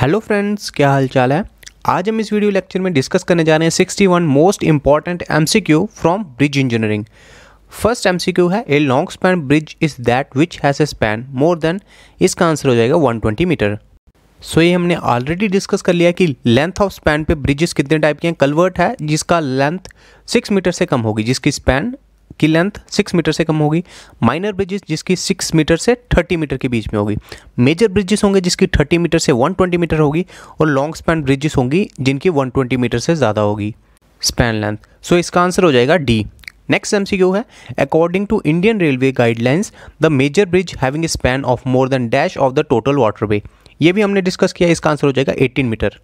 Hello friends क्या हाल चाल है आज हम इस वीडियो लेक्चर में डिस्कस करने जा रहे हैं sixty one most important MCQ from bridge engineering first MCQ है a long span bridge is that which has a span more than इसका आंसर हो जाएगा 120 मीटर सो ये हमने ऑलरेडी डिस्कस कर लिया कि लेंथ ऑफ स्पैन पे ब्रिजेस कितने टाइप के हैं कलवर्ट है जिसका लेंथ सिक्स मीटर से कम होगी जिसकी स्पैन की लेंथ सिक्स मीटर से कम होगी माइनर ब्रिजेस जिसकी सिक्स मीटर से थर्टी मीटर के बीच में होगी मेजर ब्रिजेस होंगे जिसकी थर्टी मीटर से वन ट्वेंटी मीटर होगी और लॉन्ग स्पैन ब्रिजेस होंगी जिनकी वन ट्वेंटी मीटर से ज़्यादा होगी स्पैन लेंथ सो इसका आंसर हो जाएगा डी नेक्स्ट एम है according to Indian railway guidelines the major bridge having a span of more than dash of the total waterway ये भी हमने डिस्कस किया इसका आंसर हो जाएगा eighteen metre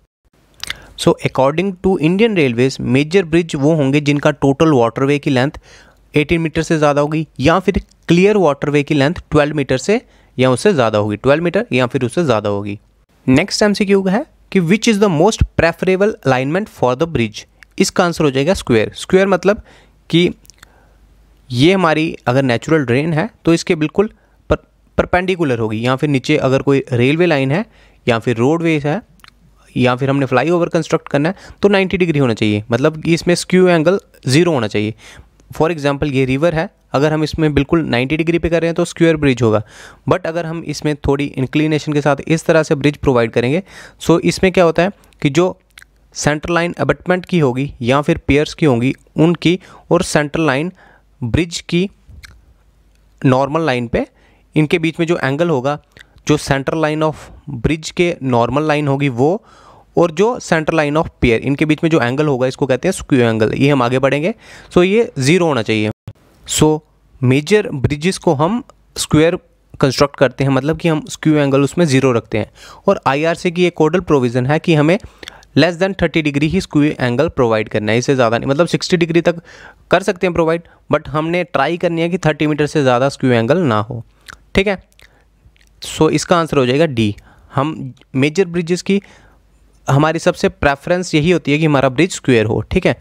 so according to Indian railways major bridge वो होंगे जिनका टोटल वाटरवे की लेंथ 18 मीटर से ज़्यादा होगी या फिर क्लियर वाटरवे की लेंथ 12 मीटर से या उससे ज़्यादा होगी 12 मीटर या फिर उससे ज़्यादा होगी नेक्स्ट एम है कि which is the most preferable alignment for the bridge इसका आंसर हो जाएगा स्क्वेयर स्क्वेयर मतलब कि ये हमारी अगर नेचुरल ड्रेन है तो इसके बिल्कुल परपेंडिकुलर होगी या फिर नीचे अगर कोई रेलवे लाइन है या फिर रोडवेज है या फिर हमने फ्लाई ओवर कंस्ट्रक्ट करना है तो 90 डिग्री होना चाहिए मतलब कि इसमें स्क्यू एंगल ज़ीरो होना चाहिए फॉर एग्जाम्पल ये रिवर है अगर हम इसमें बिल्कुल 90 डिग्री पे कर रहे हैं तो स्क्वायर ब्रिज होगा बट अगर हम इसमें थोड़ी इंक्लिनेशन के साथ इस तरह से ब्रिज प्रोवाइड करेंगे सो so इसमें क्या होता है कि जो सेंटर लाइन अबटमेंट की होगी या फिर पेयर्स की होंगी उनकी और सेंटर लाइन ब्रिज की नॉर्मल लाइन पे इनके बीच में जो एंगल होगा जो सेंटर लाइन ऑफ ब्रिज के नॉर्मल लाइन होगी वो और जो सेंटर लाइन ऑफ पेयर इनके बीच में जो एंगल होगा इसको कहते हैं स्क्यू एंगल ये हम आगे बढ़ेंगे सो ये ज़ीरो होना चाहिए सो मेजर ब्रिजेस को हम स्क्वेयर कंस्ट्रक्ट करते हैं मतलब कि हम स्क्यू एंगल उसमें ज़ीरो रखते हैं और आईआरसी की एक कोडल प्रोविज़न है कि हमें लेस देन थर्टी डिग्री ही स्क्यू एंगल प्रोवाइड करना है इससे ज़्यादा नहीं मतलब सिक्सटी डिग्री तक कर सकते हैं प्रोवाइड बट हमने ट्राई करनी है कि थर्टी मीटर से ज़्यादा स्क्यू एंगल ना हो ठीक है सो so, इसका आंसर हो जाएगा डी हम मेजर ब्रिजेस की हमारी सबसे प्रेफरेंस यही होती है कि हमारा ब्रिज स्क्वेयर हो ठीक है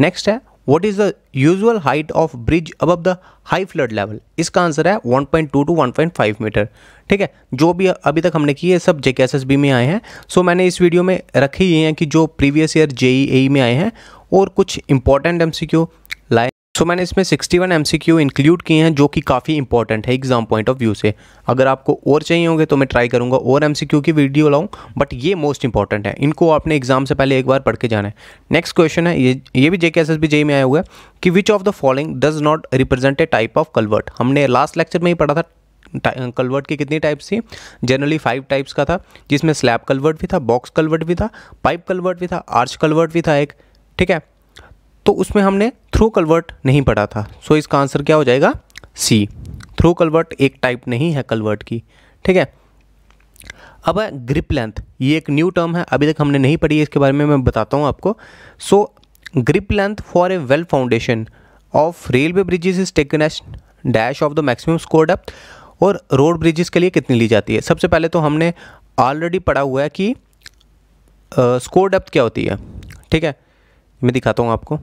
नेक्स्ट है what is the usual height of bridge above the high flood level इसका आंसर है 1.2 टू 1.5 मीटर ठीक है जो भी अभी तक हमने किए सब जे में आए हैं सो मैंने इस वीडियो में रखे ही हैं कि जो प्रीवियस ईयर जे में आए हैं और कुछ इंपॉर्टेंट एम सो so, मैंने इसमें 61 वन इंक्लूड किए हैं जो कि काफ़ी इंपॉर्टेंट है एग्जाम पॉइंट ऑफ व्यू से अगर आपको और चाहिए होंगे तो मैं ट्राई करूँगा और एम की वीडियो लाऊँ बट ये मोस्ट इंपॉर्टेंट है इनको आपने एग्जाम से पहले एक बार पढ़ के जाना है नेक्स्ट क्वेश्चन है ये ये भी जे के एस एस बी जे में आया हुआ है कि which of the following does not represent a type of culvert हमने लास्ट लेक्चर में ही पढ़ा था कलवर्ट की कितनी टाइप्स थी जनरली फाइव टाइप्स का था जिसमें स्लैब कलवर्ट भी था बॉक्स कलवर्ट भी था पाइप कलवर्ट भी था आर्च कलवर्ट भी था एक ठीक है तो उसमें हमने थ्रू कलवर्ट नहीं पढ़ा था सो so इसका आंसर क्या हो जाएगा सी थ्रू कलवर्ट एक टाइप नहीं है कलवर्ट की ठीक है अब है ग्रिप लेंथ ये एक न्यू टर्म है अभी तक हमने नहीं पढ़ी है इसके बारे में मैं बताता हूँ आपको so grip length for a well foundation of railway bridges is taken as dash of the maximum scour depth और रोड ब्रिजेस के लिए कितनी ली जाती है सबसे पहले तो हमने ऑलरेडी पढ़ा हुआ है कि स्कोर uh, डेप्थ क्या होती है ठीक है मैं दिखाता हूँ आपको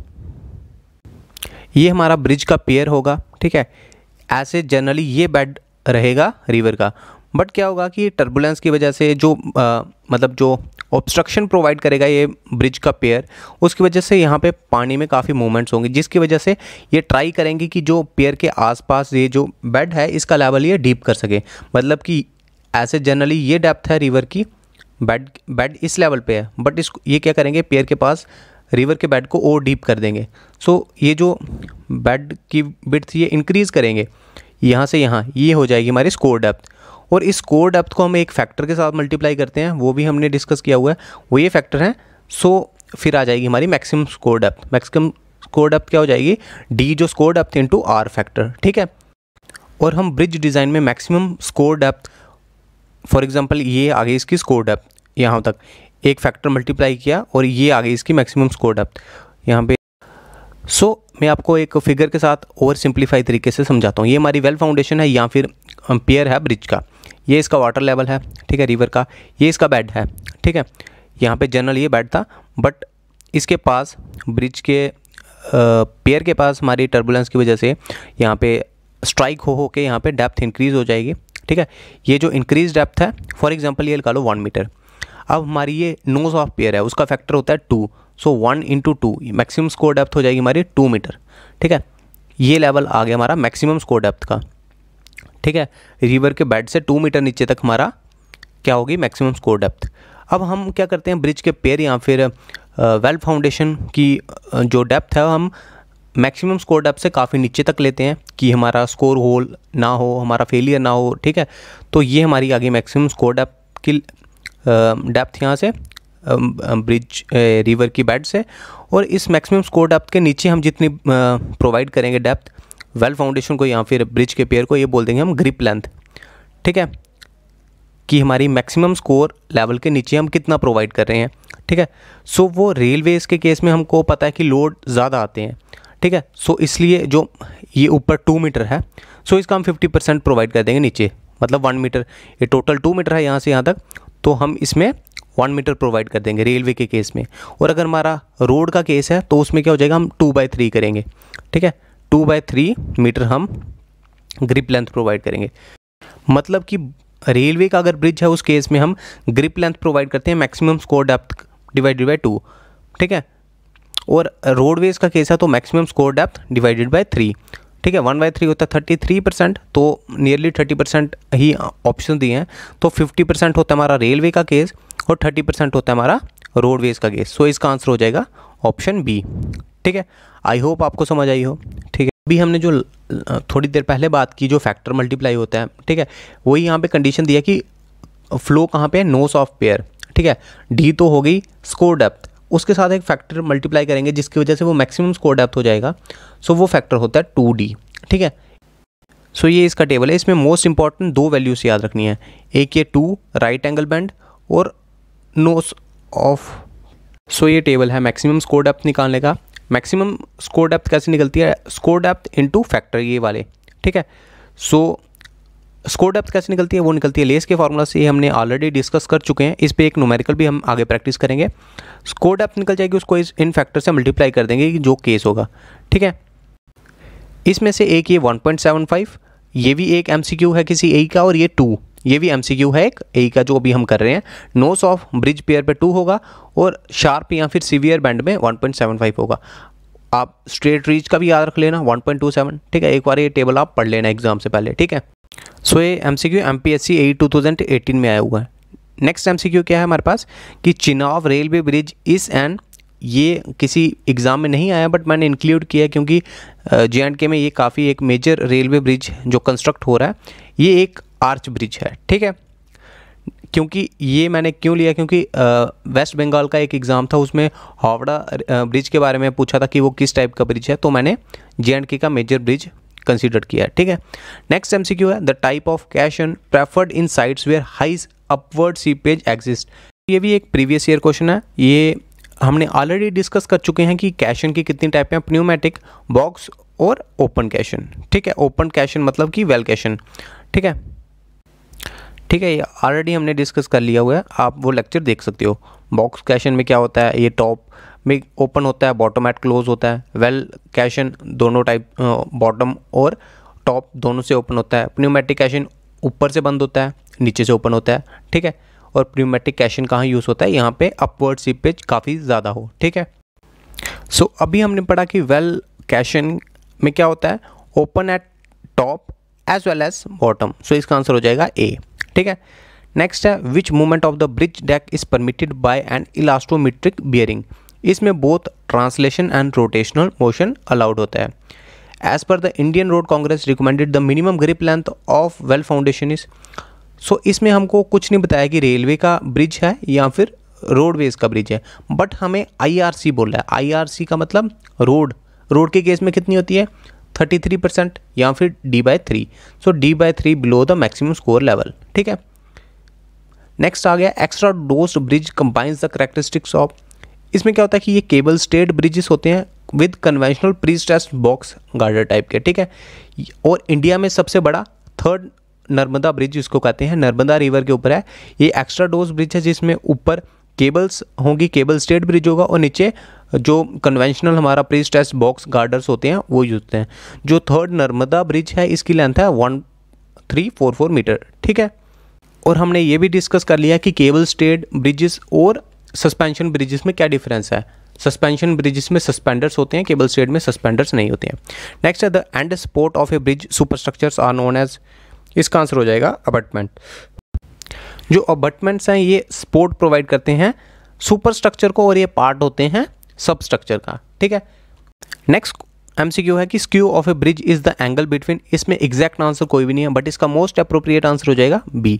ये हमारा ब्रिज का पेयर होगा ठीक है ऐसे जनरली ये बेड रहेगा रिवर का बट क्या होगा कि टर्बुलेंस की वजह से जो आ, मतलब जो ऑब्स्ट्रक्शन प्रोवाइड करेगा ये ब्रिज का पेयर उसकी वजह से यहाँ पे पानी में काफ़ी मूवमेंट्स होंगे जिसकी वजह से ये ट्राई करेंगे कि जो पेयर के आसपास ये जो बेड है इसका लेवल ये डीप कर सके मतलब कि ऐसे जनरली ये डेप्थ है रिवर की बेड बेड इस लेवल पे है बट इसको ये क्या करेंगे पेयर के पास रिवर के बेड को और डीप कर देंगे सो so, ये जो बेड की बिट्थ ये इंक्रीज़ करेंगे यहाँ से यहाँ ये हो जाएगी हमारी स्कोर डेप्थ और इस स्कोर डेप्थ को हम एक फैक्टर के साथ मल्टीप्लाई करते हैं वो भी हमने डिस्कस किया हुआ है वो ये फैक्टर हैं सो so, फिर आ जाएगी हमारी maximum scour depth maximum scour depth क्या हो जाएगी डी जो scour depth in R factor ठीक है और हम ब्रिज डिज़ाइन में maximum scour depth for example ये आ गई इसकी स्कोर डेप्थ यहाँ तक एक फैक्टर मल्टीप्लाई किया और ये आ गई इसकी मैक्सिमम स्कोर डेप्थ यहाँ पे सो so, मैं आपको एक फिगर के साथ ओवर सिंप्लीफाई तरीके से समझाता हूँ ये हमारी वेल फाउंडेशन है या फिर पेयर है ब्रिज का ये इसका वाटर लेवल है ठीक है रिवर का ये इसका बेड है ठीक है यहाँ पे जनरल ये बेड था बट इसके पास ब्रिज के पेयर के पास हमारी टर्बुलेंस की वजह से यहाँ पे स्ट्राइक हो हो के यहाँ पे डेप्थ इंक्रीज़ हो जाएगी ठीक है ये जो इंक्रीज डेप्थ है फॉर एग्जांपल ये लगा लो वन मीटर अब हमारी ये नोज ऑफ पेयर है उसका फैक्टर होता है two so one into two maximum scour depth हो जाएगी हमारी टू मीटर ठीक है ये लेवल आ गया हमारा मैक्सिमम स्कोर डेप्थ का ठीक है रिवर के बेड से टू मीटर नीचे तक हमारा क्या होगी मैक्सिमम स्कोर डेप्थ अब हम क्या करते हैं ब्रिज के पेयर या फिर वेल फाउंडेशन की जो डेप्थ है हम मैक्सिमम स्कोर डेप्थ से काफ़ी नीचे तक लेते हैं कि हमारा स्कोर होल ना हो हमारा फेलियर ना हो ठीक है तो ये हमारी आगे मैक्सिमम स्कोर डेप्थ की डेप्थ यहाँ से ब्रिज रिवर की बेड से और इस मैक्सिमम स्कोर डेप्थ के नीचे हम जितनी प्रोवाइड करेंगे डेप्थ वेल फाउंडेशन को या फिर ब्रिज के पेयर को ये बोल देंगे हम ग्रिप लेंथ ठीक है कि हमारी मैक्सिमम स्कोर लेवल के नीचे हम कितना प्रोवाइड कर रहे हैं ठीक है सो so, वो रेलवेज़ के केस में हमको पता है कि लोड ज़्यादा आते हैं ठीक है सो so, इसलिए जो ये ऊपर टू मीटर है सो so इसका हम फिफ्टी परसेंट प्रोवाइड कर देंगे नीचे मतलब वन मीटर ये टोटल टू मीटर है यहाँ से यहाँ तक तो हम इसमें वन मीटर प्रोवाइड कर देंगे रेलवे के केस में और अगर हमारा रोड का केस है तो उसमें क्या हो जाएगा हम टू बाई थ्री करेंगे ठीक है टू बाई थ्री मीटर हम ग्रिप लेंथ प्रोवाइड करेंगे मतलब कि रेलवे का अगर ब्रिज है उस केस में हम ग्रिप लेंथ प्रोवाइड करते हैं maximum scour depth divided by two ठीक है और रोडवेज का केस है तो maximum scour depth divided by three ठीक है वन बाई थ्री होता है थर्टी थ्री परसेंट तो नियरली थर्टी परसेंट ही ऑप्शन दिए हैं तो फिफ्टी परसेंट होता है हमारा रेलवे का केस और थर्टी परसेंट होता है हमारा रोडवेज का केस सो इसका आंसर हो जाएगा ऑप्शन बी ठीक है आई होप आपको समझ आई हो ठीक है अभी हमने जो थोड़ी देर पहले बात की जो फैक्टर मल्टीप्लाई होता है ठीक है वही यहाँ पर कंडीशन दिया कि फ्लो कहाँ पे है नोस ऑफ पेयर ठीक है डी तो हो गई स्कोर डेप्थ उसके साथ एक फैक्टर मल्टीप्लाई करेंगे जिसकी वजह से वो मैक्सिमम स्कोर डेप्थ हो जाएगा सो so, वो फैक्टर होता है टू ठीक है सो so, ये इसका टेबल है इसमें मोस्ट इंपॉर्टेंट दो वैल्यूज़ याद रखनी है एक ये टू राइट एंगल बैंड और नोस ऑफ सो ये टेबल है मैक्सिमम स्कोर डेप्थ निकालने का मैक्सिमम स्कोर डेप्थ कैसे निकलती है स्कोर डेप्थ इनटू फैक्टर ये वाले ठीक है सो so, स्कोर डेप्थ कैसे निकलती है वो निकलती है लेस के फार्मूला से हमने ऑलरेडी डिस्कस कर चुके हैं इस पर एक नोमेरिकल भी हम आगे प्रैक्टिस करेंगे स्कोर डेप्थ निकल जाएगी उसको इस इन फैक्टर से मल्टीप्लाई कर देंगे जो केस होगा ठीक है इसमें से एक ये 1.75 ये भी एक एम है किसी ए का और ये टू ये भी एम है एक ए का जो अभी हम कर रहे हैं नोस ऑफ ब्रिज पेयर पर टू होगा और शार्प या फिर सीवियर बैंड में वन होगा आप स्ट्रेट रीच का भी याद रख लेना 1.27 ठीक है एक बार ये टेबल आप पढ़ लेना एग्जाम से पहले ठीक है सो ये M C Q M P S C A two thousand eighteen में आया हुआ है नेक्स्ट एम सी क्यू क्या है हमारे पास कि चिनाव रेलवे ब्रिज इस एंड ये किसी एग्ज़ाम में नहीं आया बट मैंने इंक्लूड किया क्योंकि जे एंड के में ये काफ़ी एक मेजर रेलवे ब्रिज जो कंस्ट्रक्ट हो रहा है ये एक आर्च ब्रिज है ठीक है क्योंकि ये मैंने क्यों लिया क्योंकि वेस्ट बंगाल का एक एग्ज़ाम था उसमें हावड़ा ब्रिज के बारे में पूछा था कि वो किस टाइप का ब्रिज है तो मैंने जे एंड के का मेजर ब्रिज कंसिडर किया है ठीक है नेक्स्ट एमसीक्यू है the type of caisson preferred in sites where high upward seepage exist ये भी एक प्रीवियस ईयर क्वेश्चन है ये हमने ऑलरेडी डिस्कस कर चुके हैं कि कैशन की कितनी टाइप हैं प्न्यूमेटिक बॉक्स और ओपन कैशन ठीक है ओपन कैशन मतलब कि वेल कैशन ठीक है ठीक है ये ऑलरेडी हमने डिस्कस कर लिया हुआ है आप वो लेक्चर देख सकते हो बॉक्स कैशन में क्या होता है ये टॉप में ओपन होता है बॉटम एट क्लोज होता है वेल कैशन दोनों टाइप बॉटम और टॉप दोनों से ओपन होता है प्न्यूमेटिक कैशन ऊपर से बंद होता है नीचे से ओपन होता है ठीक है और प्न्यूमेटिक कैशन कहाँ यूज़ होता है यहाँ पे अपवर्ड सी पेज काफ़ी ज़्यादा हो ठीक है सो so, अभी हमने पढ़ा कि वेल कैशन में क्या होता है open at top as well as bottom so इसका आंसर हो जाएगा ए ठीक है नेक्स्ट है which movement of the bridge deck is permitted by an elastomeric bearing इसमें both translation and rotational motion allowed होता है as per the Indian road congress recommended the minimum grip length of well foundation is so इसमें हमको कुछ नहीं बताया कि railway का ब्रिज है या फिर रोडवेज का ब्रिज है बट हमें आईआरसी रहा है आईआरसी का मतलब रोड रोड के केस में कितनी होती है थर्टी थ्री परसेंट या फिर D by three so D by three below the maximum scour level ठीक है नेक्स्ट आ गया extradosed bridge combines the characteristics of इसमें क्या होता है कि ये केबल स्टेड ब्रिजेस होते हैं with conventional pre stressed box girder type के ठीक है और इंडिया में सबसे बड़ा थर्ड नर्मदा ब्रिज जिसको कहते हैं नर्मदा रिवर के ऊपर है ये एक्स्ट्रा डोज ब्रिज है जिसमें ऊपर केबल्स होंगी केबल स्टेट ब्रिज होगा और नीचे जो कन्वेंशनल हमारा प्री स्ट्रेस बॉक्स गार्डर्स होते हैं वो यूज होते हैं जो थर्ड नर्मदा ब्रिज है इसकी लेंथ है one three four four metre ठीक है और हमने ये भी डिस्कस कर लिया कि केबल स्टेड ब्रिजेस और सस्पेंशन ब्रिजेस में क्या डिफरेंस है सस्पेंशन ब्रिजेस में सस्पेंडर्स होते हैं केबल स्टेड में सस्पेंडर्स नहीं होते हैं नेक्स्ट है the end support of a bridge superstructures are known as इसका आंसर हो जाएगा अबटमेंट जो अबटमेंट्स हैं ये सपोर्ट प्रोवाइड करते हैं सुपर स्ट्रक्चर को और ये पार्ट होते हैं सब स्ट्रक्चर का ठीक है नेक्स्ट एम सी क्यू है कि skew of a bridge is the angle between इसमें एग्जैक्ट आंसर कोई भी नहीं है बट इसका मोस्ट अप्रोप्रिएट आंसर हो जाएगा B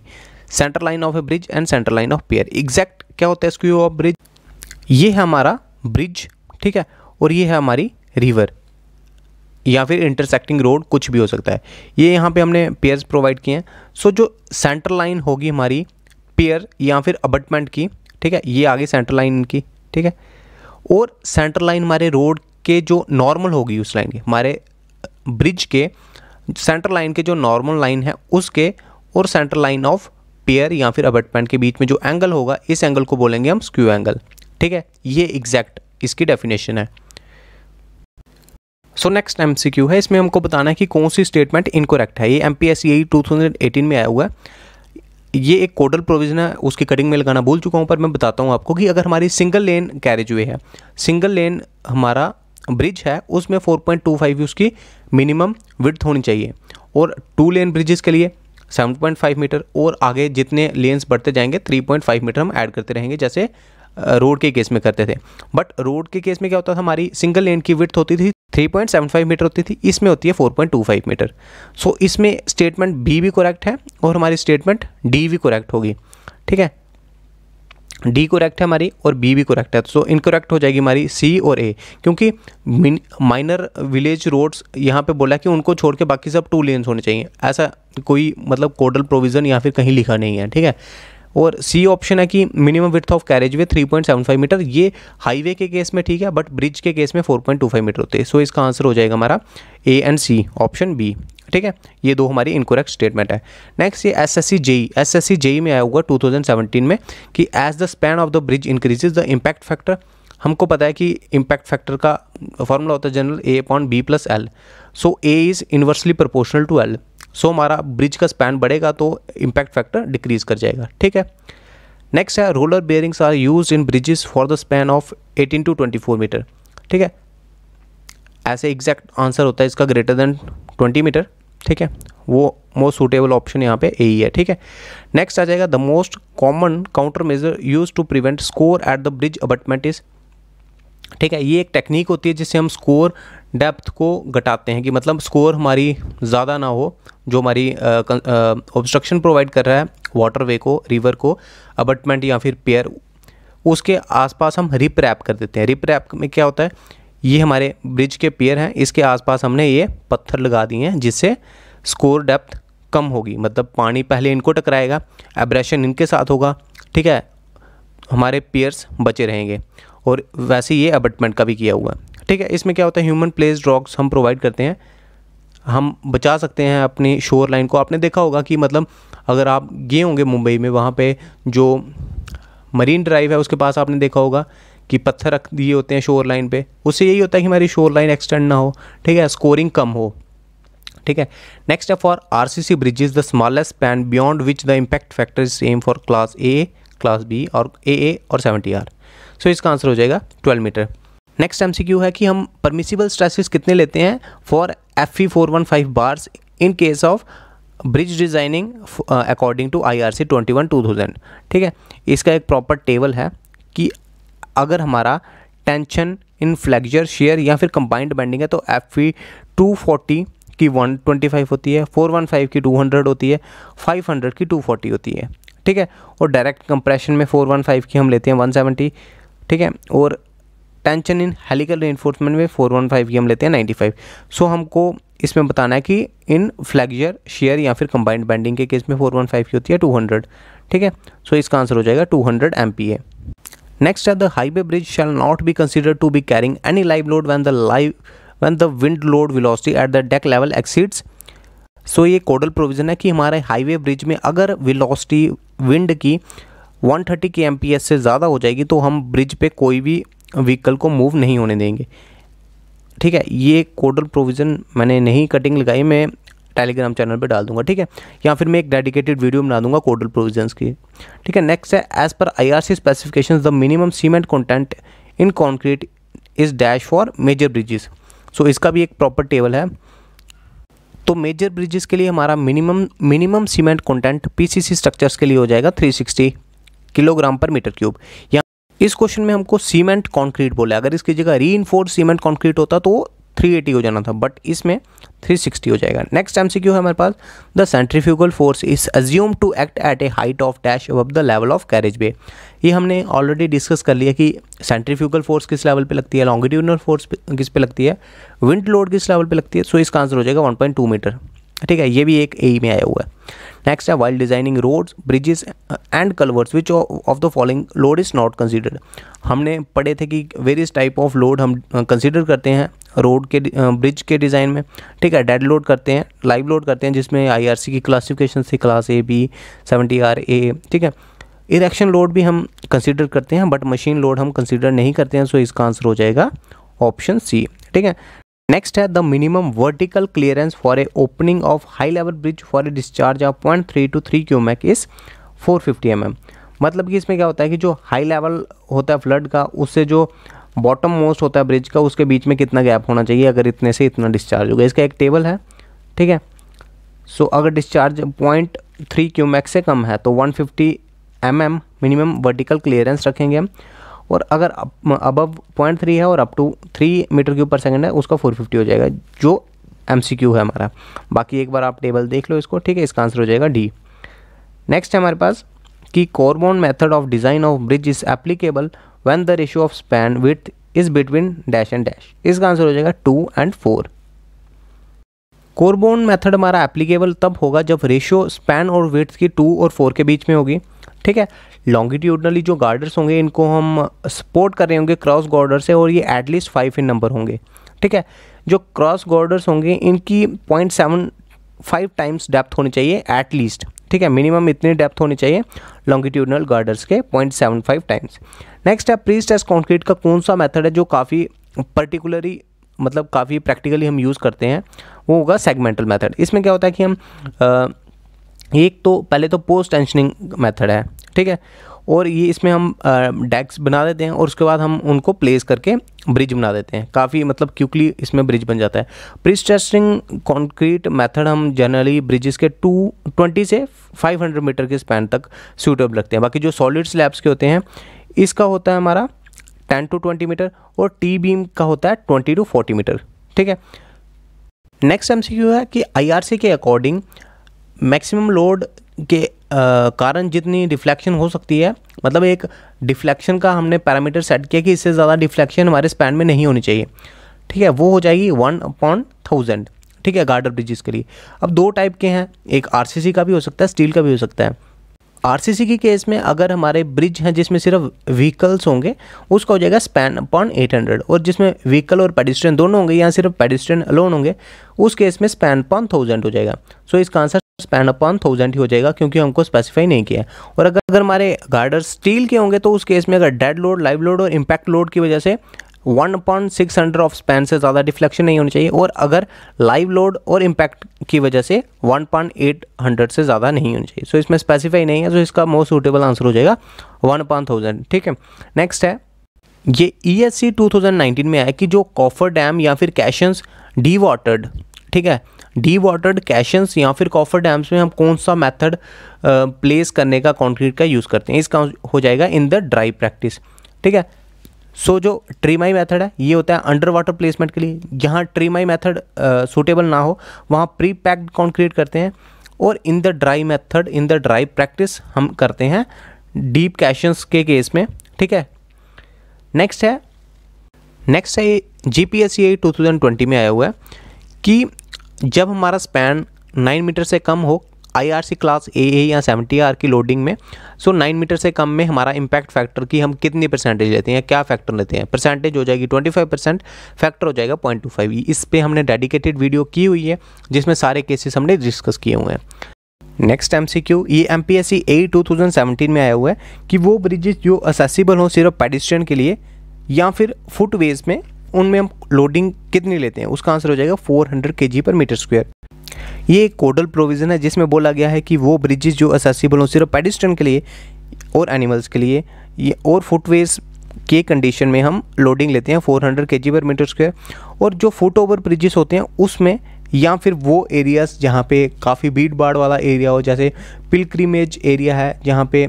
centre line of a bridge and centre line of pier exact क्या होता है स्क्यू ऑफ ब्रिज ये है हमारा ब्रिज ठीक है और ये है हमारी रिवर या फिर इंटरसेक्टिंग रोड कुछ भी हो सकता है ये यहाँ पे हमने पेयर्स प्रोवाइड किए हैं सो जो सेंटर लाइन होगी हमारी पेयर या फिर अबटमेंट की ठीक है ये आगे सेंटर लाइन की ठीक है और सेंटर लाइन हमारे रोड के जो नॉर्मल होगी उस लाइन की हमारे ब्रिज के सेंटर लाइन के जो नॉर्मल लाइन है उसके और सेंटर लाइन ऑफ पेयर या फिर अबटमेंट के बीच में जो एंगल होगा इस एंगल को बोलेंगे हम स्क्यू एंगल ठीक है ये एग्जैक्ट इसकी डेफिनेशन है so next M C Q है इसमें हमको बताना है कि कौन सी स्टेटमेंट इनकोरेक्ट है ये एम पी एस यही टू थाउजेंड एटीन में आया हुआ है ये एक कोडल प्रोविजन है उसकी कटिंग में लगाना भूल चुका हूँ पर मैं बताता हूँ आपको कि अगर हमारी सिंगल लेन कैरेज वे है सिंगल लेन हमारा ब्रिज है उसमें 4.25 उसकी मिनिमम विड्थ होनी चाहिए और टू लेन ब्रिजेस के लिए 7.5 मीटर और आगे जितने लेंस बढ़ते जाएंगे 3.5 मीटर हम ऐड करते रहेंगे जैसे रोड के केस में करते थे बट रोड के केस में क्या होता था हमारी सिंगल लेन की विथ होती थी 3.75 मीटर होती थी इसमें होती है 4.25 मीटर सो so, इसमें स्टेटमेंट बी भी करेक्ट है और हमारी स्टेटमेंट डी भी करेक्ट होगी ठीक है डी कोरेक्ट है हमारी और बी भी कोरेक्ट है सो so, इनकोरेक्ट हो जाएगी हमारी सी और ए क्योंकि माइनर विलेज रोड्स यहाँ पे बोला कि उनको छोड़ के बाकी सब टू लेन्स होने चाहिए ऐसा कोई मतलब कोडल प्रोविज़न या फिर कहीं लिखा नहीं है ठीक है और सी ऑप्शन है कि minimum width of carriageway five metre ये हाईवे के केस में ठीक है बट ब्रिज के केस में 4.25 मीटर होते हैं सो इसका आंसर हो जाएगा हमारा A and C option B ठीक है ये दो हमारी इनकोरेक्ट स्टेटमेंट है नेक्स्ट ये S S C JE S S C JE में आया थाउजेंड 2017 में कि as the span of the bridge increases the impact factor हमको पता है कि इम्पैक्ट फैक्टर का फॉर्मूला होता है general A upon B plus L so A is inversely proportional to L so हमारा ब्रिज का स्पैन बढ़ेगा तो इम्पैक्ट फैक्टर डिक्रीज कर जाएगा ठीक है नेक्स्ट है roller bearings are used in bridges for the span of 18 to 24 metre ठीक है ऐसे एग्जैक्ट आंसर होता है इसका ग्रेटर देन ट्वेंटी मीटर ठीक है वो मोस्ट सूटेबल ऑप्शन यहाँ पे ए ही है ठीक है नेक्स्ट आ जाएगा the most common counter measure used to prevent scour at the bridge abutment is ठीक है ये एक टेक्निक होती है जिससे हम स्कोर डेप्थ को घटाते हैं कि मतलब स्कोर हमारी ज़्यादा ना हो जो हमारी ऑब्स्ट्रक्शन प्रोवाइड कर रहा है वाटर वे को रिवर को अबटमेंट या फिर पेयर उसके आसपास हम रिप रैप कर देते हैं रिप रैप में क्या होता है ये हमारे ब्रिज के पेयर हैं इसके आसपास हमने ये पत्थर लगा दिए हैं जिससे स्कोर डेप्थ कम होगी मतलब पानी पहले इनको टकराएगा एब्रेशन इनके साथ होगा ठीक है हमारे पेयर्स बचे रहेंगे और वैसे ये अबटमेंट का भी किया हुआ है ठीक है इसमें क्या होता है ह्यूमन प्लेस रॉक्स हम प्रोवाइड करते हैं हम बचा सकते हैं अपनी शोर लाइन को आपने देखा होगा कि मतलब अगर आप गए होंगे मुंबई में वहाँ पे जो मरीन ड्राइव है उसके पास आपने देखा होगा कि पत्थर रख दिए होते हैं शोर लाइन पे उससे यही होता है कि हमारी शोर लाइन एक्सटेंड ना हो ठीक है स्कोरिंग कम हो ठीक है नेक्स्ट है for R C C bridge is the smallest span beyond which the impact factor is same for class A class B और ए ए और सेवेंटी आर सो इसका आंसर हो जाएगा twelve metre next M C Q है कि हम permissible stresses कितने लेते हैं for F E four one five bars in case of bridge designing according to I R C twenty one two thousand ठीक है इसका एक प्रॉपर टेबल है कि अगर हमारा टेंशन इन फ्लैक्जर शेयर या फिर कंबाइंड बैंडिंग है तो एफ वी टू फोर्टी की वन ट्वेंटी फाइव होती है फोर वन फाइव की टू हंड्रेड होती है फाइव हंड्रेड की टू फोर्टी होती है ठीक है और डायरेक्ट कंप्रेशन में फोर वन फाइव की हम लेते हैं वन सेवेंटी ठीक है और टेंशन इन हेलिकल रेनफोर्समेंट में फोर वन फाइव की हम लेते हैं नाइन्टी फाइव सो हमको इसमें बताना है कि इन फ्लैक्जर शेयर या फिर कंबाइंड बैंडिंग के केस में फोर वन फाइव की होती है टू हंड्रेड ठीक है सो इसका आंसर हो जाएगा two hundred M P A Next step, the highway bridge shall not be considered to be carrying any live load when the live when the wind load velocity at the deck level exceeds so so, ये कोडल provision है कि हमारे highway bridge में अगर velocity wind की 130 thirty के से ज़्यादा हो जाएगी तो हम ब्रिज पे कोई भी व्हीकल को मूव नहीं होने देंगे ठीक है ये कोडल प्रोविज़न मैंने नहीं कटिंग लगाई मैं टेलीग्राम चैनल पर डाल दूंगा ठीक है या फिर मैं एक डेडिकेटेड वीडियो बना दूंगा कोडल प्रोविजंस की ठीक है नेक्स्ट है as per I R C specification the minimum cement content in concrete is dash for major bridges so इसका भी एक प्रॉपर टेबल है तो मेजर ब्रिजेस के लिए हमारा minimum minimum cement content PCC structures के लिए हो जाएगा 360 किलोग्राम पर मीटर क्यूब या इस क्वेश्चन में हमको सीमेंट कॉन्क्रीट बोला अगर इसकी जगह री सीमेंट कॉन्क्रीट होता तो 380 हो जाना था बट इसमें 360 हो जाएगा नेक्स्ट एम है हमारे पास the centrifugal force is assumed to act at a height of dash above the level of carriageway ये हमने ऑलरेडी डिस्कस कर लिया कि सेंट्रीफ्यूगल फोर्स किस लेवल पे लगती है लॉन्गिट्यूडनल फोर्स किस पे लगती है विंड लोड किस लेवल पे लगती है सो so इसका आंसर हो जाएगा 1.2 मीटर ठीक है ये भी एक ए में आया हुआ है नेक्स्ट है while designing road bridges and culverts which of the following load is not considered हमने पढ़े थे कि वेरियस टाइप ऑफ लोड हम कंसिडर uh, करते हैं रोड के ब्रिज uh, के डिज़ाइन में ठीक है डेड लोड करते हैं लाइव लोड करते हैं जिसमें सी की क्लासिफिकेशन से class A B seventy R A ठीक है इरेक्शन लोड भी हम कंसिडर करते हैं बट मशीन लोड हम कंसिडर नहीं करते हैं सो इसका आंसर हो जाएगा ऑप्शन सी ठीक है नेक्स्ट है the minimum vertical clearance for a opening of high level bridge for a discharge of point three two three cumec is four fifty M M मतलब कि इसमें क्या होता है कि जो हाई लेवल होता है फ्लड का उससे जो बॉटम मोस्ट होता है ब्रिज का उसके बीच में कितना गैप होना चाहिए अगर इतने से इतना डिस्चार्ज होगा इसका एक टेबल है ठीक है सो अगर डिस्चार्ज पॉइंट थ्री क्यूमैक से कम है तो one fifty M M minimum vertical clearance रखेंगे हम और अगर अबव पॉइंट थ्री है और up to three metre cube पर सेकेंड है उसका फोर फिफ्टी हो जाएगा जो एम सी क्यू है हमारा बाकी एक बार आप टेबल देख लो इसको ठीक है इसका आंसर हो जाएगा डी नेक्स्ट है हमारे पास कि Courbon method of design of bridge is applicable when the ratio of span width is between dash and dash इसका आंसर हो जाएगा two and four Courbon method हमारा एप्लीकेबल तब होगा जब रेशियो स्पैन और विथ की टू और फोर के बीच में होगी ठीक है लॉन्गिट्यूडनली जो गार्डर्स होंगे इनको हम सपोर्ट कर रहे होंगे क्रॉस गॉर्डर से और ये एटलीस्ट फाइव इन नंबर होंगे ठीक है जो क्रॉस गॉर्डर्स होंगे इनकी point seven five times depth होनी चाहिए एटलीस्ट ठीक है मिनिमम इतनी डेप्थ होनी चाहिए लॉन्गिट्यूडनल गार्डर्स के point seven five times next है प्री स्टेस कॉन्क्रीट का कौन सा मेथड है जो काफ़ी पर्टिकुलरली मतलब काफ़ी प्रैक्टिकली हम यूज़ करते हैं वो होगा सेगमेंटल मेथड इसमें क्या होता है कि हम एक तो पहले तो पोस्ट टेंशनिंग मेथड है ठीक है और ये इसमें हम डेक्स बना देते हैं और उसके बाद हम उनको प्लेस करके ब्रिज बना देते हैं काफ़ी मतलब क्यूकली इसमें ब्रिज बन जाता है प्री टेस्टिंग कॉन्क्रीट मेथड हम जनरली ब्रिजेस के टू ट्वेंटी से फाइव हंड्रेड मीटर के स्पैन तक सूटेबल रखते हैं बाकी जो सॉलिड स्लैब्स के होते हैं इसका होता है हमारा टेन टू ट्वेंटी मीटर और टी बीम का होता है ट्वेंटी टू फोर्टी मीटर ठीक है नेक्स्ट एम है कि आई के अकॉर्डिंग मैक्सिमम लोड के कारण जितनी डिफ्लेक्शन हो सकती है मतलब एक डिफ्लेक्शन का हमने पैरामीटर सेट किया कि इससे ज़्यादा डिफ्लेक्शन हमारे स्पैन में नहीं होनी चाहिए ठीक है वो हो जाएगी वन अपॉन थाउजेंड ठीक है गार्डर ब्रिजेस के लिए अब दो टाइप के हैं एक आर का भी हो सकता है स्टील का भी हो सकता है आरसीसी के केस में अगर हमारे ब्रिज हैं जिसमें सिर्फ व्हीकल्स होंगे उसका हो जाएगा स्पैन अपॉन 800 और जिसमें व्हीकल और पेडिस्ट्रियन दोनों होंगे या सिर्फ पेडिस्ट्रियन अलोन होंगे उस केस में स्पैन अपॉन थाउजेंड हो जाएगा सो इसका आंसर स्पैन अपॉन थाउजेंड ही हो जाएगा क्योंकि हमको स्पेसिफाई नहीं किया और अगर अगर हमारे गार्डर स्टील के होंगे तो उस केस में अगर डेड लोड लाइव लोड और इम्पैक्ट लोड की वजह से one point six hundred of span से ज़्यादा डिफ्लेक्शन नहीं होनी चाहिए और अगर लाइव लोड और इम्पैक्ट की वजह से वन पॉइंट एट हंड्रेड से ज़्यादा नहीं होनी चाहिए सो so, इसमें स्पेसिफाई नहीं है सो so, इसका मोस्ट सूटेबल आंसर हो जाएगा वन पॉइंट थाउजेंड ठीक है नेक्स्ट है ये E S C two thousand nineteen में आया कि जो कॉफर डैम या फिर कैशंस डी वाटर्ड ठीक है डी वाटर्ड कैशंस या फिर कॉफर डैम्स में हम कौन सा मेथड प्लेस करने का कॉन्क्रीट का यूज़ करते हैं इसका हो जाएगा इन द ड्राई प्रैक्टिस ठीक है सो so, जो ट्रीमाई मेथड है ये होता है अंडर वाटर प्लेसमेंट के लिए जहाँ ट्रीमाई मेथड सूटेबल ना हो वहाँ प्री पैक्ड कॉन्क्रीट करते हैं और in the dry method in the dry practice हम करते हैं डीप कैशंस के केस में ठीक है नेक्स्ट है नेक्स्ट है G P S two thousand twenty में आया हुआ है कि जब हमारा स्पैन नाइन मीटर से कम हो आईआरसी क्लास ए ए या सेवेंटी आर की लोडिंग में सो नाइन मीटर से कम में हमारा इम्पैक्ट फैक्टर की हम कितनी परसेंटेज लेते हैं क्या फैक्टर लेते हैं परसेंटेज हो जाएगी ट्वेंटी फाइव परसेंट फैक्टर हो जाएगा पॉइंट टू फाइव इस पर हमने डेडिकेटेड वीडियो की हुई है जिसमें सारे केसेस हमने डिस्कस किए हुए हैं नेक्स्ट एम सी क्यू ये M P S C A two thousand seventeen में आया हुआ है कि वो ब्रिजेज जो असेसिबल हों सिर्फ पेडिस्ट्रियन के लिए या फिर फुटवेज में उनमें हम लोडिंग कितनी लेते हैं उसका आंसर हो जाएगा 400 हंड्रेड के जी पर मीटर स्क्वायर ये एक कोडल प्रोविज़न है जिसमें बोला गया है कि वो ब्रिजेज़ जो असेसिबल हों सिर्फ पेडिस्टन के लिए और एनिमल्स के लिए ये और फुटवेज के कंडीशन में हम लोडिंग लेते हैं 400 हंड्रेड के जी पर मीटर स्क्वेयर और जो फुट ओवर ब्रिजेस होते हैं उसमें या फिर वो एरियाज़ जहाँ पे काफ़ी भीड़ भाड़ वाला एरिया हो जैसे पिलक्रीमेज एरिया है जहाँ पे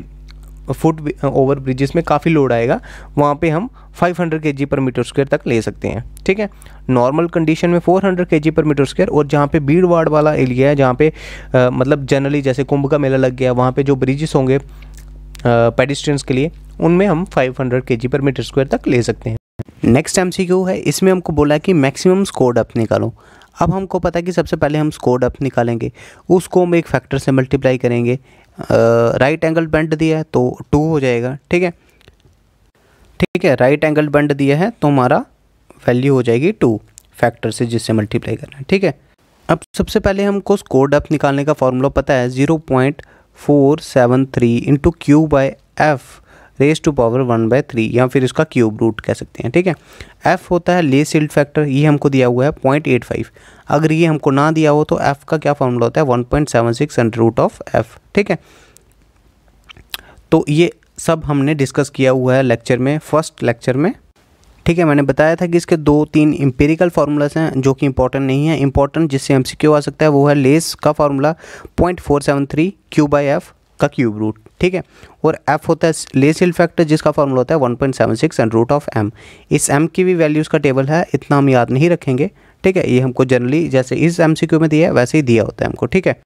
फुट ओवर ब्रिजेस में काफ़ी लोड आएगा वहाँ पे हम 500 हंड्रेड के जी पर मीटर स्क्वायर तक ले सकते हैं ठीक है नॉर्मल कंडीशन में 400 हंड्रेड के जी पर मीटर स्क्वायर और जहाँ पे भीड़ वाड़ वाला एरिया है जहाँ पे आ, मतलब जनरली जैसे कुंभ का मेला लग गया वहाँ पे जो ब्रिजेस होंगे पेडिस्ट्रियंस के लिए उनमें हम फाइव हंड्रेड के जी पर मीटर स्क्वायर तक ले सकते हैं नेक्स्ट एम है इसमें हमको बोला कि मैक्सिमम स्कोर डेप्थ निकालो अब हमको पता है कि सबसे पहले हम स्कोर अप निकालेंगे उसको हम एक फैक्टर से मल्टीप्लाई करेंगे राइट एंगल बेंड दिया है तो टू हो जाएगा ठीक है ठीक है राइट एंगल बेंड दिया है तो हमारा वैल्यू हो जाएगी टू फैक्टर से जिससे मल्टीप्लाई करना है ठीक है अब सबसे पहले हमको स्कोर डेप्थ निकालने का फॉर्मूला पता है zero point four seven three into Q by F raise to power one by three या फिर इसका क्यूब रूट कह सकते हैं ठीक है एफ़ होता है ले सील्ड फैक्टर ये हमको दिया हुआ है पॉइंट एट फाइव अगर ये हमको ना दिया हो तो एफ़ का क्या फॉर्मूला होता है one point seven six under root of F ठीक है तो ये सब हमने डिस्कस किया हुआ है लेक्चर में फर्स्ट लेक्चर में ठीक है मैंने बताया था कि इसके दो तीन इम्पेरिकल फार्मूलाज हैं जो कि इंपॉर्टेंट नहीं है इंपॉर्टेंट जिससे क्यों आ सकता है वो है लेस का formula point four seven three Q by F का क्यूब रूट ठीक है और एफ होता है लेस हिल फैक्टर जिसका फॉर्मूला होता है 1.76 एंड रूट ऑफ एम इस एम की भी वैल्यूज़ का टेबल है इतना हम याद नहीं रखेंगे ठीक है ये हमको जनरली जैसे इस एम में दिया है वैसे ही दिया होता है हमको ठीक है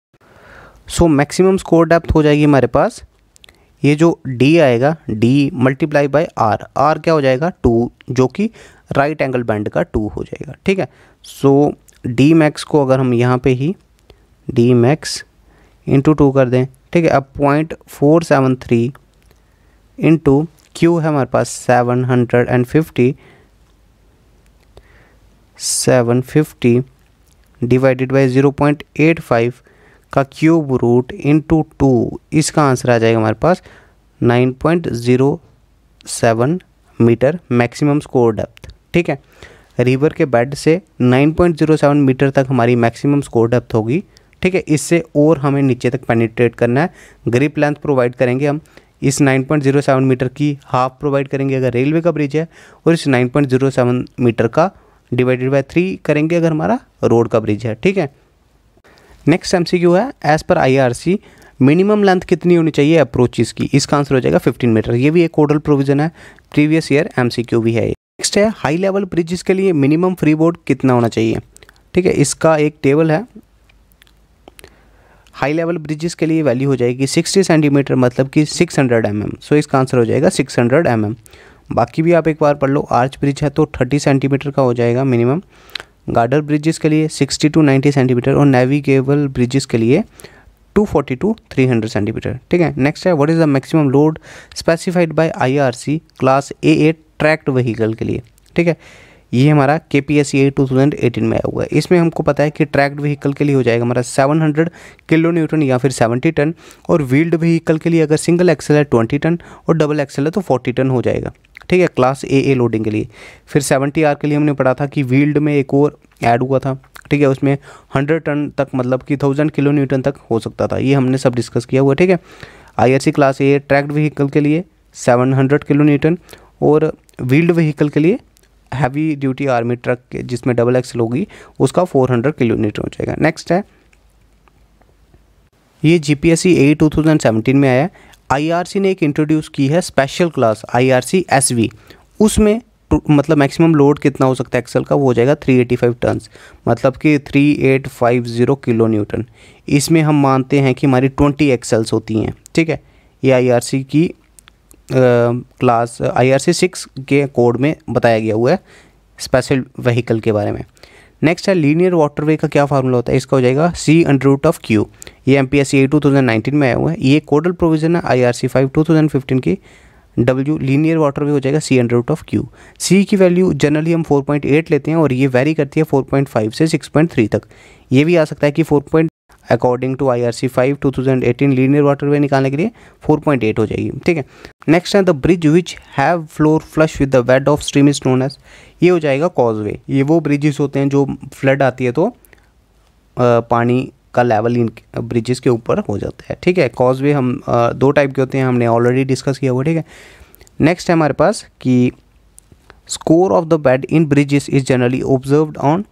सो मैक्सिमम स्कोर डेप्थ हो जाएगी हमारे पास ये जो डी आएगा D multiply by R R क्या हो जाएगा टू जो कि राइट एंगल बैंड का टू हो जाएगा ठीक है सो डी मैक्स को अगर हम यहाँ पे ही डी मैक्स इंटू टू कर दें ठीक है अब point four seven three into Q है हमारे पास seven hundred and fifty seven fifty divided by zero point eight five का क्यूब रूट इंटू टू इसका आंसर आ जाएगा हमारे पास nine point zero seven metre maximum scour depth ठीक है रिवर के बेड से 9.07 मीटर तक हमारी मैक्सिमम स्कोर डेप्थ होगी ठीक है इससे और हमें नीचे तक पेनिट्रेट करना है ग्रिप लेंथ प्रोवाइड करेंगे हम इस 9.07 मीटर की हाफ प्रोवाइड करेंगे अगर रेलवे का ब्रिज है और इस 9.07 मीटर का डिवाइडेड बाय थ्री करेंगे अगर हमारा रोड का ब्रिज है ठीक है नेक्स्ट एम है as per I minimum length कितनी होनी चाहिए अप्रोचेज की इसका आंसर हो जाएगा 15 मीटर ये भी एक कोडल प्रोविजन है प्रीवियस ईयर एम भी है नेक्स्ट है हाई लेवल ब्रिजेस के लिए मिनिमम फ्री बोर्ड कितना होना चाहिए ठीक है इसका एक टेबल है हाई लेवल ब्रिजेस के लिए वैल्यू हो जाएगी 60 सेंटीमीटर मतलब कि 600 हंड्रेड एम एम सो इसका आंसर हो जाएगा 600 हंड्रेड एम एम बाकी भी आप एक बार पढ़ लो आर्च ब्रिज है तो 30 सेंटीमीटर का हो जाएगा मिनिमम गार्डर ब्रिजेस के लिए 60 टू 90 सेंटीमीटर और नेविगेबल ब्रिजेस के लिए 240 टू 300 सेंटीमीटर ठीक है नेक्स्ट है what is the maximum load specified by I class A at tracked vehicle के लिए ठीक है ये हमारा K P S C two thousand eighteen में आया हुआ है इसमें हमको पता है कि ट्रैक्ड व्हीकल के लिए हो जाएगा हमारा सेवन हंड्रेड किलो न्यूटन या फिर सेवेंटी टन और व्हील्ड व्हीकल के लिए अगर सिंगल एक्सेल है ट्वेंटी टन और डबल एक्सेल है तो फोर्टी टन हो जाएगा ठीक है क्लास ए ए लोडिंग के लिए फिर सेवेंटी आर के लिए हमने पढ़ा था कि व्हील्ड में एक और ऐड हुआ था ठीक है उसमें हंड्रेड टन तक मतलब कि थाउजेंड किलो न्यूटन तक हो सकता था ये हमने सब डिस्कस किया हुआ ठीक है C class A tracked vehicle के लिए सेवन हंड्रेड किलो न्यूटन और व्हील्ड व्हीकल के लिए हैवी ड्यूटी आर्मी ट्रक जिसमें डबल एक्सल होगी उसका 400 किलोमीटर हो जाएगा नेक्स्ट है ये G P S C A two thousand seventeen में आया आईआरसी ने एक इंट्रोड्यूस की है स्पेशल क्लास आईआरसी एसवी उसमें मतलब मैक्सिमम लोड कितना हो सकता है एक्सल का वो हो जाएगा 385 टन्स मतलब कि 3850 किलो न्यूटन इसमें हम मानते हैं कि हमारी 20 एक्सल्स होती हैं ठीक है ये सी की class I R C six के कोड में बताया गया हुआ है स्पेशल व्हीकल के बारे में नेक्स्ट है लीनियर वाटरवे का क्या फार्मूला होता है इसका हो जाएगा C under root of Q ये M P S C two thousand nineteen में आया हुआ है ये कोडल प्रोविजन है I R C five two thousand fifteen की डब्ल्यू लीनियर वाटरवे हो जाएगा C under root of Q C की वैल्यू जनरली हम 4.8 लेते हैं और ये वेरी करती है 4.5 से 6.3 तक ये भी आ सकता है कि 4. According to I R C five two thousand eighteen linear water way निकालने के लिए फोर पॉइंट एट हो जाएगी ठीक है नेक्स्ट है the bridge which have floor flush with the bed of stream is known as ये हो जाएगा कॉजवे ये वो ब्रिजेस होते हैं जो फ्लड आती है तो आ, पानी का लेवल इन ब्रिजेस के ऊपर हो जाता है ठीक है कॉजवे हम आ, दो टाइप के होते हैं हमने ऑलरेडी डिस्कस किया हुआ ठीक है नेक्स्ट है हमारे पास कि scour of the bed in bridges is generally observed on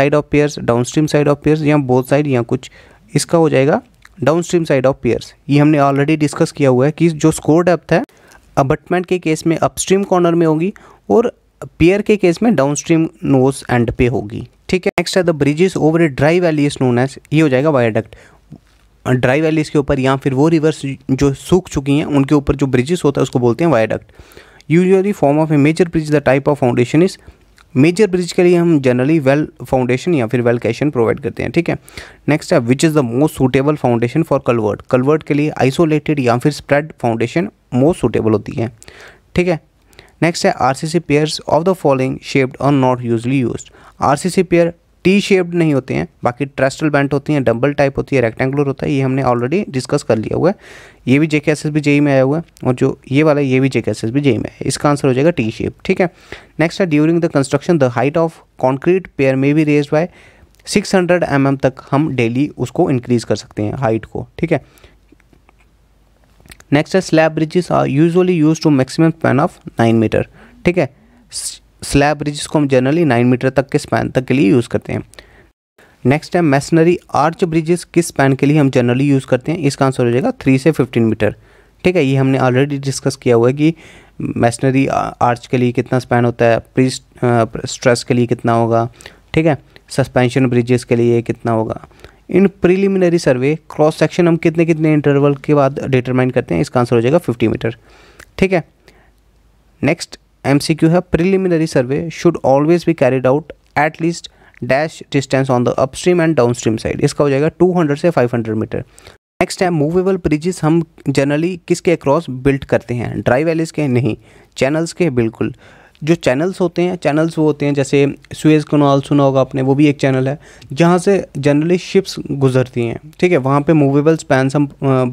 side of piers downstream side of piers या बोथ साइड या कुछ इसका हो जाएगा डाउनस्ट्रीम साइड ऑफ पेयर्स ये हमने ऑलरेडी डिस्कस किया हुआ है कि जो स्कोर डेप्थ है अबटमेंट के केस में अपस्ट्रीम कॉर्नर में होगी और पेयर के केस में डाउनस्ट्रीम नोज एंड पे होगी ठीक है नेक्स्ट है the bridges over a dry is known as ये हो जाएगा वायाडक्ट ड्राई वैलीज के ऊपर या फिर वो रिवर्स जो सूख चुकी हैं उनके ऊपर जो ब्रिजेस होता है उसको बोलते हैं viaduct usually form of a major bridge the type of foundation is major bridge के लिए हम जनरली वेल फाउंडेशन या फिर वेल कैशन प्रोवाइड करते हैं ठीक है नेक्स्ट है which is the most suitable foundation for culvert culvert के लिए आइसोलेटेड या फिर स्प्रेड फाउंडेशन मोस्ट सूटेबल होती है ठीक है नेक्स्ट है R C C piers of the following shaped और not usually use R C C pier T shaped नहीं होते हैं बाकी ट्रस्टल बैंड होती हैं डबल टाइप होती है रेक्टेंगुलर होता है ये हमने ऑलरेडी डिस्कस कर लिया हुआ है ये भी J K S S B J E में आया हुआ है और जो ये वाला ये भी J K S S B J E में है इसका आंसर हो जाएगा टी शेप ठीक है नेक्स्ट है during the construction the height of concrete pier में भी raise by six hundred M M तक हम डेली उसको इंक्रीज़ कर सकते हैं हाइट को ठीक है नेक्स्ट है slab bridges are usually use to maximum span of nine metre ठीक है स्लैब ब्रिज को हम जनरली नाइन मीटर तक के स्पैन तक के लिए यूज़ करते हैं नेक्स्ट है मैसनरी आर्च ब्रिजेस किस स्पैन के लिए हम जनरली यूज़ करते हैं इसका आंसर हो जाएगा थ्री से फिफ्टीन मीटर ठीक है ये हमने ऑलरेडी डिस्कस किया हुआ है कि मैसनरी आर्च के लिए कितना स्पैन होता है प्री स्ट्रेस के लिए कितना होगा ठीक है सस्पेंशन ब्रिजेस के लिए कितना होगा in preliminary survey cross section हम कितने कितने इंटरवल के बाद डिटरमाइन करते हैं इसका आंसर हो जाएगा फिफ्टी मीटर ठीक है नेक्स्ट एम सी क्यू है preliminary survey should always be carried out at least dash distance on the upstream and downstream side इसका हो जाएगा 200 से 500 मीटर नेक्स्ट है मूवेबल ब्रिजेस हम जनरली किसके अक्रॉस बिल्ट करते हैं ड्राई वैलीज के नहीं चैनल्स के बिल्कुल जो चैनल्स होते हैं चैनल्स वो होते हैं जैसे स्वेज कनाल सुना होगा आपने वो भी एक चैनल है जहाँ से जनरली शिप्स गुजरती हैं ठीक है वहाँ पे मूवेबल स्पैन हम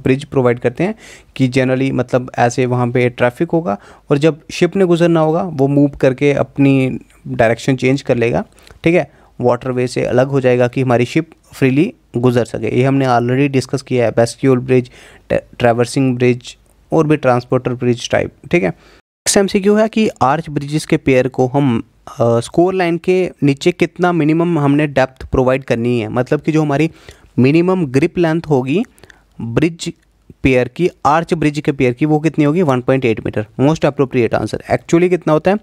ब्रिज प्रोवाइड करते हैं कि जनरली मतलब ऐसे वहाँ पे ट्रैफिक होगा और जब शिप ने गुजरना होगा वो मूव करके अपनी डायरेक्शन चेंज कर लेगा ठीक है वाटरवे से अलग हो जाएगा कि हमारी शिप फ्रीली गुजर सके ये हमने ऑलरेडी डिस्कस किया है बेस्क्यूल ब्रिज ट्रैवर्सिंग ब्रिज और भी ट्रांसपोर्टर ब्रिज टाइप ठीक है नेक्स्ट एमसीक्यू है कि आर्च ब्रिजेस के पेयर को हम स्कोर लाइन के नीचे कितना मिनिमम हमने डेप्थ प्रोवाइड करनी है मतलब कि जो हमारी मिनिमम ग्रिप लेंथ होगी ब्रिज पेयर की आर्च ब्रिज के पेयर की वो कितनी होगी 1.8 metre most appropriate answer actually कितना होता है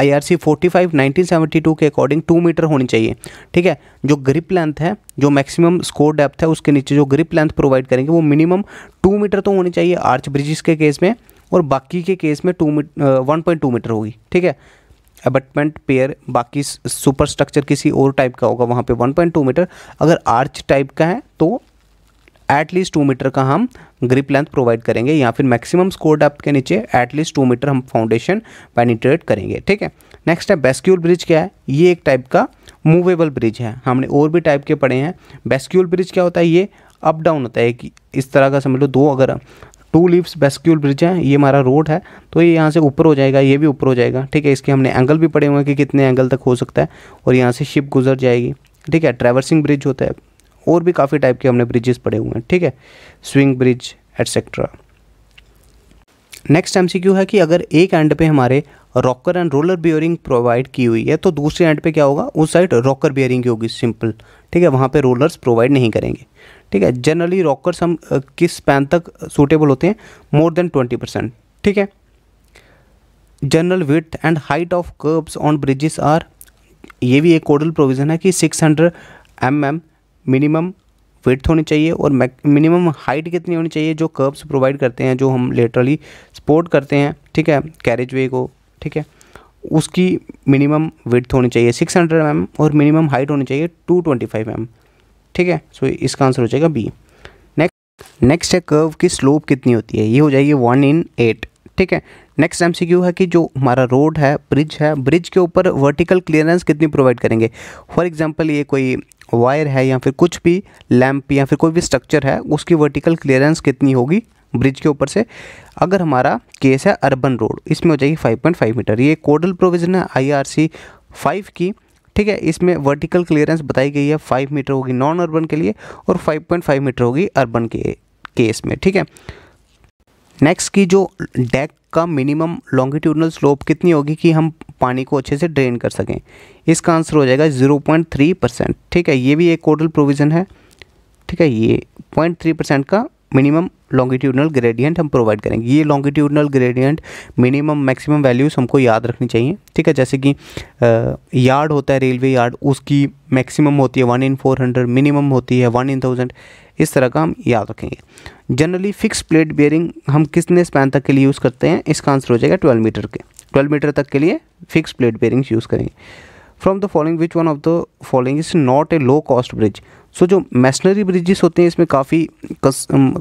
आईआरसी 45 1972 के अकॉर्डिंग 2 मीटर होनी चाहिए ठीक है जो ग्रिप लेंथ है जो मैक्सिमम स्कोर डेप्थ है उसके नीचे जो ग्रिप लेंथ प्रोवाइड करेंगे वो मिनिमम 2 मीटर तो होनी चाहिए आर्च ब्रिजेस के केस में और बाकी के केस में two one point two metre होगी ठीक है अबटमेंट पेयर बाकी सुपर स्ट्रक्चर किसी और टाइप का होगा वहाँ पे 1.2 मीटर अगर आर्च टाइप का है तो एटलीस्ट टू मीटर का हम ग्रिप लेंथ प्रोवाइड करेंगे या फिर मैक्सिमम स्कोर डेप्थ के नीचे एटलीस्ट टू मीटर हम फाउंडेशन पेनिट्रेट करेंगे ठीक है नेक्स्ट है बेस्क्यूल ब्रिज क्या है ये एक टाइप का मूवेबल ब्रिज है हमने और भी टाइप के पढ़े हैं बेस्क्यूल ब्रिज क्या होता है ये अप डाउन होता है कि इस तरह का समझ लो दो अगर टू लिप्स बेस्क्यूल ब्रिज है ये हमारा रोड है तो ये यहाँ से ऊपर हो जाएगा ये भी ऊपर हो जाएगा ठीक है इसके हमने एंगल भी पड़े हुए हैं कि कितने एंगल तक हो सकता है और यहाँ से शिप गुजर जाएगी ठीक है ट्रैवर्सिंग ब्रिज होता है और भी काफ़ी टाइप के हमने ब्रिजेस पड़े हुए हैं ठीक है swing bridge etcetera next M है कि अगर एक एंड पे हमारे rocker and roller bearing provide की हुई है तो दूसरे एंड पे क्या होगा उस साइड रॉकर बियरिंग की होगी सिंपल ठीक है वहाँ पे रोलर्स प्रोवाइड नहीं करेंगे ठीक है जनरली रॉकर्स हम किस पैन तक सूटेबल होते हैं मोर देन ट्वेंटी परसेंट ठीक है general width and height of kerbs on bridges are ये भी एक कोडल प्रोविज़न है कि six hundred M M minimum width होनी चाहिए और मिनिमम हाइट कितनी होनी चाहिए जो कर्ब्स प्रोवाइड करते हैं जो हम लेटरली सपोर्ट करते हैं ठीक है कैरेज वे को ठीक है उसकी मिनिमम विथ होनी चाहिए सिक्स हंड्रेड एम और मिनिमम हाइट होनी चाहिए टू ट्वेंटी फाइव एम ठीक है सो so, इसका आंसर हो जाएगा बी नेक्स्ट नेक्स्ट है कर्व की स्लोप कितनी होती है ये हो जाएगी वन इन एट ठीक है नेक्स्ट एम है कि जो हमारा रोड है ब्रिज है ब्रिज के ऊपर वर्टिकल क्लियरेंस कितनी प्रोवाइड करेंगे फॉर एग्जाम्पल ये कोई वायर है या फिर कुछ भी लैंप या फिर कोई भी स्ट्रक्चर है उसकी वर्टिकल क्लियरेंस कितनी होगी ब्रिज के ऊपर से अगर हमारा केस है अर्बन रोड इसमें हो जाएगी 5.5 मीटर ये कोडल प्रोविज़न है आईआरसी 5 की ठीक है इसमें वर्टिकल क्लियरेंस बताई गई है फाइव मीटर होगी नॉन अर्बन के लिए और फाइव पॉइंट फाइव मीटर होगी अर्बन के केस में ठीक है नेक्स्ट की जो डेक का मिनिमम लॉन्गिट्यूडनल स्लोप कितनी होगी कि हम पानी को अच्छे से ड्रेन कर सकें इसका आंसर हो जाएगा ज़ीरो पॉइंट थ्री परसेंट ठीक है ये भी एक कोडल प्रोविज़न है ठीक है ये पॉइंट थ्री परसेंट का मिनिमम लॉन्गिट्यूडनल ग्रेडियंट हम प्रोवाइड करेंगे ये longitudinal gradient minimum maximum values हमको याद रखनी चाहिए ठीक है जैसे कि यार्ड होता है रेलवे यार्ड उसकी मैक्सिमम होती है one in four hundred minimum होती है वन इन थाउजेंड इस तरह का हम याद रखेंगे जनरली फिक्स प्लेट बेयरिंग हम कितने स्पैन तक के लिए यूज़ करते हैं इसका आंसर हो जाएगा ट्वेल्व मीटर के ट्वेल्व मीटर तक के लिए फिक्स प्लेट बेयरिंग्स यूज़ करेंगे from the following which one of the following is not a low cost bridge so जो मैशनरी ब्रिजेस होते हैं इसमें काफ़ी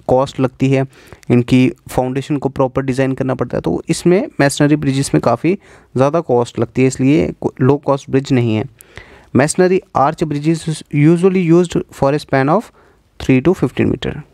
कॉस्ट लगती है इनकी फाउंडेशन को प्रॉपर डिज़ाइन करना पड़ता है तो इसमें मैशनरी ब्रिजेस में काफ़ी ज़्यादा कॉस्ट लगती है इसलिए लो कॉस्ट ब्रिज नहीं है masonry arch bridges usually use for a span of three to fifteen metre